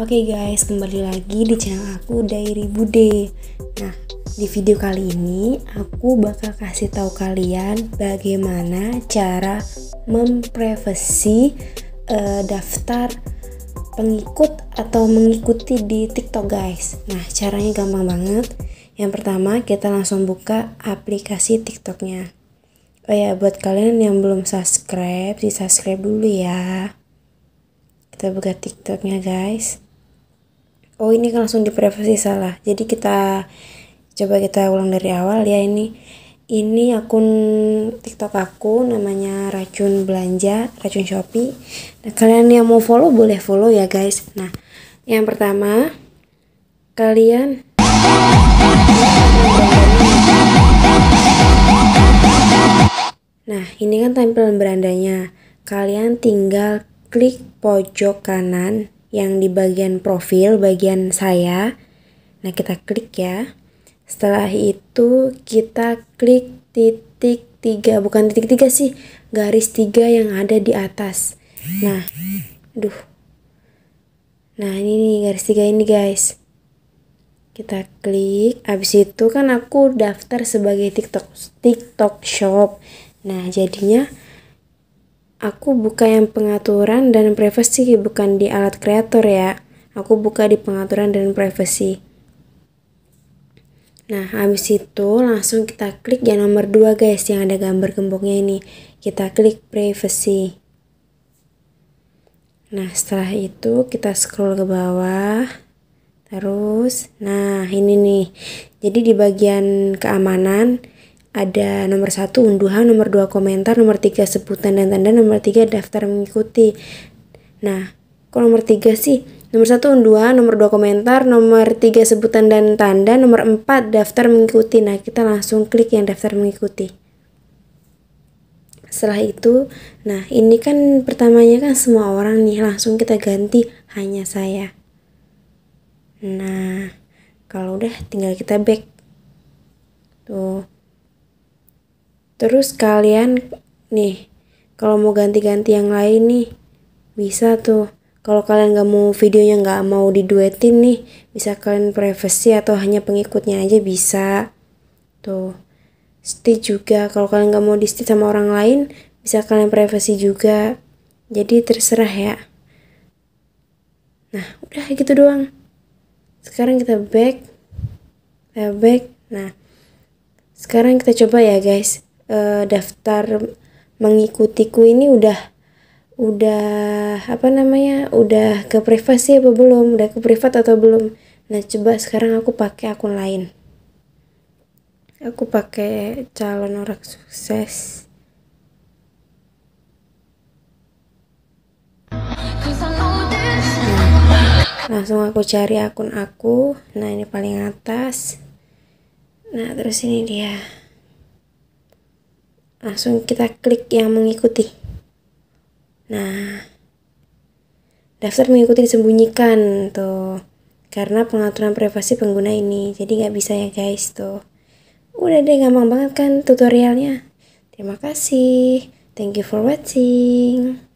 Oke okay guys, kembali lagi di channel aku Diary Bude. Nah, di video kali ini aku bakal kasih tahu kalian bagaimana cara memprivasi uh, daftar pengikut atau mengikuti di TikTok guys. Nah, caranya gampang banget. Yang pertama, kita langsung buka aplikasi TikToknya. Oh ya, buat kalian yang belum subscribe, di subscribe dulu ya kita buka tiktoknya guys oh ini langsung di privasi salah jadi kita coba kita ulang dari awal ya ini ini akun tiktok aku namanya racun belanja racun shopee nah, kalian yang mau follow boleh follow ya guys nah yang pertama kalian Nah, ini kan tampilan berandanya. Kalian tinggal klik pojok kanan yang di bagian profil bagian saya. Nah, kita klik ya. Setelah itu kita klik titik tiga, bukan titik tiga sih, garis tiga yang ada di atas. Nah, duh. Nah, ini nih garis tiga ini guys. Kita klik, abis itu kan aku daftar sebagai TikTok TikTok Shop. Nah, jadinya Aku buka yang pengaturan dan privacy, bukan di alat kreator ya. Aku buka di pengaturan dan privacy. Nah, habis itu langsung kita klik yang nomor 2 guys, yang ada gambar gemboknya ini. Kita klik privacy. Nah, setelah itu kita scroll ke bawah. Terus, nah ini nih. Jadi di bagian keamanan, ada nomor satu unduhan, nomor dua komentar, nomor tiga sebutan dan tanda, nomor tiga daftar mengikuti. Nah, kok nomor tiga sih? Nomor satu unduhan, nomor dua komentar, nomor tiga sebutan dan tanda, nomor empat daftar mengikuti. Nah, kita langsung klik yang daftar mengikuti. Setelah itu, nah ini kan pertamanya kan semua orang nih, langsung kita ganti hanya saya. Nah, kalau udah tinggal kita back. Tuh. Terus kalian nih, kalau mau ganti-ganti yang lain nih, bisa tuh. Kalau kalian gak mau videonya gak mau diduetin nih, bisa kalian privacy atau hanya pengikutnya aja bisa. Tuh. Stitch juga, kalau kalian gak mau di stitch sama orang lain, bisa kalian privacy juga. Jadi terserah ya. Nah, udah gitu doang. Sekarang kita back. Kita back. Nah, sekarang kita coba ya guys. Eh, daftar mengikutiku ini udah udah apa namanya udah ke privasi apa belum udah ke privat atau belum nah coba sekarang aku pakai akun lain aku pakai calon orang sukses nah, langsung aku cari akun aku nah ini paling atas nah terus ini dia langsung kita klik yang mengikuti nah daftar mengikuti disembunyikan tuh karena pengaturan privasi pengguna ini jadi nggak bisa ya guys tuh udah deh gampang banget kan tutorialnya terima kasih thank you for watching